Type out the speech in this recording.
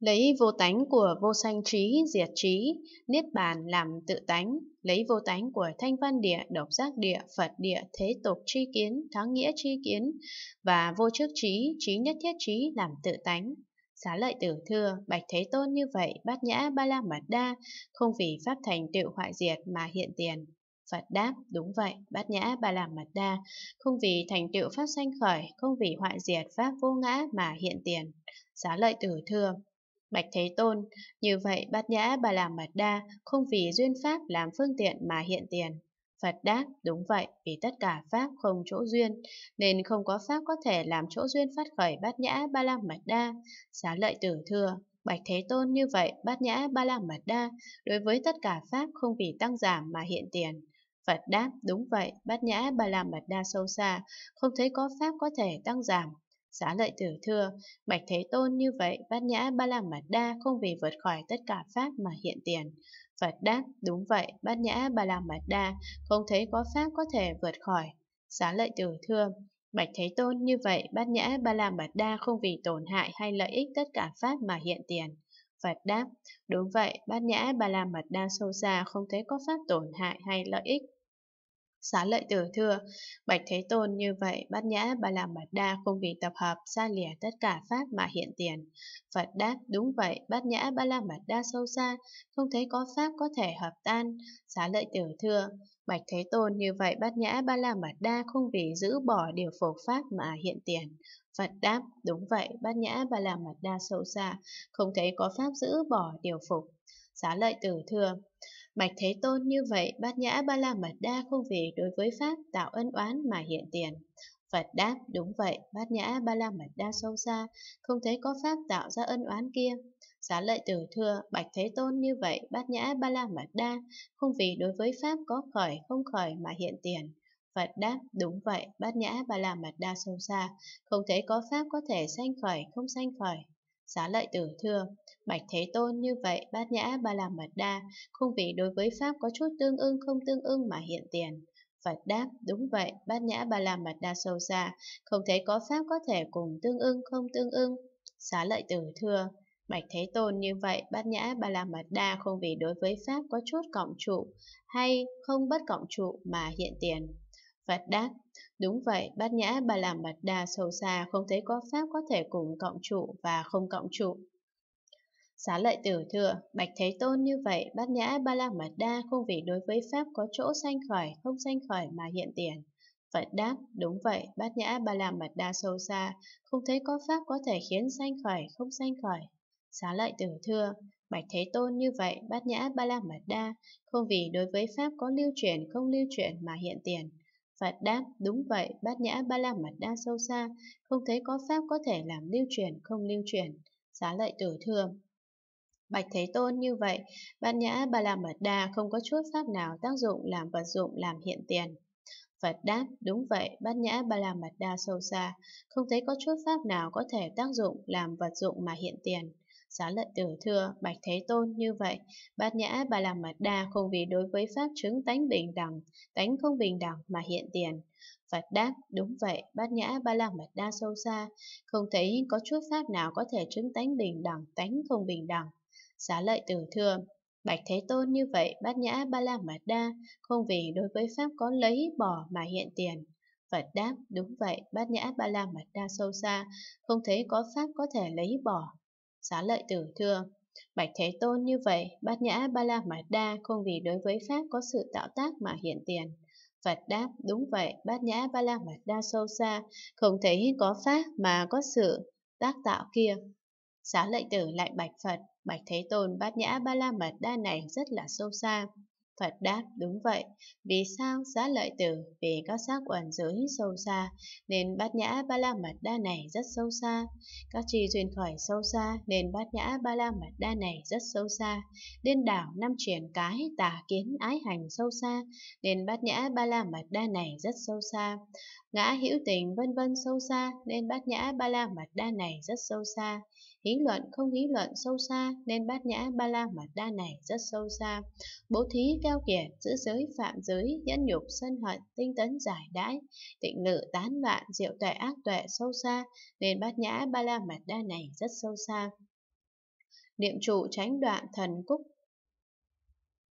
Lấy vô tánh của vô sanh trí diệt trí, niết bàn làm tự tánh, lấy vô tánh của thanh văn địa, độc giác địa, Phật địa, thế tục tri kiến, thắng nghĩa tri kiến và vô trước trí, trí nhất thiết trí làm tự tánh. Xá lợi tử thưa, bạch thế tôn như vậy, bát nhã ba la mật đa, không vì pháp thành tựu hoại diệt mà hiện tiền. Phật đáp, đúng vậy, bát nhã ba la mật đa, không vì thành tựu pháp sanh khởi, không vì hoại diệt pháp vô ngã mà hiện tiền. Xá lợi tử thưa, Bạch Thế Tôn, như vậy bát nhã bà La mật đa, không vì duyên pháp làm phương tiện mà hiện tiền. Phật đáp, đúng vậy, vì tất cả pháp không chỗ duyên, nên không có pháp có thể làm chỗ duyên phát khởi bát nhã ba la mật đa. Xá lợi tử thừa, Bạch Thế Tôn như vậy, bát nhã ba la mật đa, đối với tất cả pháp không vì tăng giảm mà hiện tiền. Phật đáp, đúng vậy, bát nhã ba la mật đa sâu xa, không thấy có pháp có thể tăng giảm, Xá lợi tử thưa, Bạch Thế Tôn như vậy, bát nhã ba la mật đa không vì vượt khỏi tất cả pháp mà hiện tiền. Phật đáp, đúng vậy, bát nhã ba la mật đa, không thấy có pháp có thể vượt khỏi. Xá lợi tử thưa, Bạch Thế Tôn như vậy, bát nhã ba la mật đa không vì tổn hại hay lợi ích tất cả pháp mà hiện tiền. Phật đáp, đúng vậy, bát nhã ba la mật đa sâu xa không thấy có pháp tổn hại hay lợi ích Xá lợi tử thưa, Bạch Thế Tôn như vậy, Bát Nhã Ba La Mật Đa không vì tập hợp xa lìa tất cả pháp mà hiện tiền. Phật đáp, đúng vậy, Bát Nhã Ba La Mật Đa sâu xa, không thấy có pháp có thể hợp tan. Xá lợi tử thưa, Bạch Thế Tôn như vậy, Bát Nhã Ba La Mật Đa không vì giữ bỏ điều phổ pháp mà hiện tiền. Phật đáp, đúng vậy, bát nhã Ba la mật đa sâu xa, không thấy có pháp giữ bỏ điều phục. Xá lợi tử thưa, Bạch Thế Tôn như vậy, bát nhã ba la mật đa không vì đối với Pháp tạo ân oán mà hiện tiền. Phật đáp, đúng vậy, bát nhã ba la mật đa sâu xa, không thấy có Pháp tạo ra ân oán kia. Xá lợi tử thưa, Bạch Thế Tôn như vậy, bát nhã ba la mật đa, không vì đối với Pháp có khởi không khởi mà hiện tiền. Phật đáp, đúng vậy, bát nhã ba la mật đa sâu xa, không thấy có pháp có thể sanh khởi, không sanh khởi. Xá lợi tử thưa, bạch thế tôn như vậy bát nhã ba la mật đa, không vì đối với pháp có chút tương ưng không tương ưng mà hiện tiền. Phật đáp, đúng vậy, bát nhã ba la mật đa sâu xa, không thấy có pháp có thể cùng tương ưng không tương ưng. Xá lợi tử thưa, Bạch Thế Tôn như vậy, Bát Nhã Ba La Mật Đa không vì đối với Pháp có chút cộng trụ, hay không bất cộng trụ mà hiện tiền phật đáp, đúng vậy, bát nhã bà làm bạch đà sâu xa không thấy có pháp có thể cùng cộng trụ và không cộng trụ. Xá lợi tử thừa, bạch thế tôn như vậy, bát nhã ba la mật đa không vì đối với pháp có chỗ sanh khởi, không sanh khởi mà hiện tiền. Phật đáp, đúng vậy, bát nhã ba la mật đa sâu xa, không thấy có pháp có thể khiến sanh khởi, không sanh khởi. Xá lợi tử thưa, bạch thế tôn như vậy, bát nhã ba la mật đa, không vì đối với pháp có lưu chuyển, không lưu chuyển mà hiện tiền. Phật đáp, đúng vậy, bát nhã ba la mật đa sâu xa, không thấy có pháp có thể làm lưu truyền không lưu truyền. Xá lợi tử thường. Bạch Thế Tôn như vậy, bát nhã ba la mật đa không có chút pháp nào tác dụng làm vật dụng làm hiện tiền. Phật đáp, đúng vậy, bát nhã ba la mật đa sâu xa, không thấy có chút pháp nào có thể tác dụng làm vật dụng mà hiện tiền xá lợi tử thưa, bạch thế tôn như vậy, bát nhã bà la mật đa không vì đối với pháp chứng tánh bình đẳng, tánh không bình đẳng mà hiện tiền. Phật đáp, đúng vậy, bát nhã ba la mật đa sâu xa, không thấy có chút pháp nào có thể chứng tánh bình đẳng, tánh không bình đẳng. xá lợi tử thưa, Bạch Thế Tôn như vậy bát nhã ba la mật đa, không vì đối với Pháp có lấy, bỏ mà hiện tiền. Phật đáp, đúng vậy, bát nhã ba la mật đa sâu xa, không thấy có Pháp có thể lấy bỏ Xá lợi tử thưa, Bạch Thế Tôn như vậy, Bát Nhã Ba La Mật Đa không vì đối với Pháp có sự tạo tác mà hiện tiền. Phật đáp, đúng vậy, Bát Nhã Ba La Mật Đa sâu xa, không thấy có Pháp mà có sự tác tạo kia. Xá lợi tử lại bạch Phật, bạch Thế Tôn Bát Nhã Ba La Mật Đa này rất là sâu xa. Phật đáp đúng vậy, vì sao giá lợi tử vì các giác uẩn giới sâu xa nên bát nhã ba la mật đa này rất sâu xa, các chi duyên khởi sâu xa nên bát nhã ba la mật đa này rất sâu xa, điên đảo năm chuyển cái tà kiến ái hành sâu xa nên bát nhã ba la mật đa này rất sâu xa, ngã hữu tình vân vân sâu xa nên bát nhã ba la mật đa này rất sâu xa Hí luận không hí luận sâu xa nên bát nhã ba la mật đa này rất sâu xa. Bố thí keo kiệt, giữ giới phạm giới, nhẫn nhục sân hận, tinh tấn giải đãi, tịnh lự tán loạn, diệu tuệ ác tuệ sâu xa nên bát nhã ba la mật đa này rất sâu xa. Niệm trụ tránh đoạn thần cúc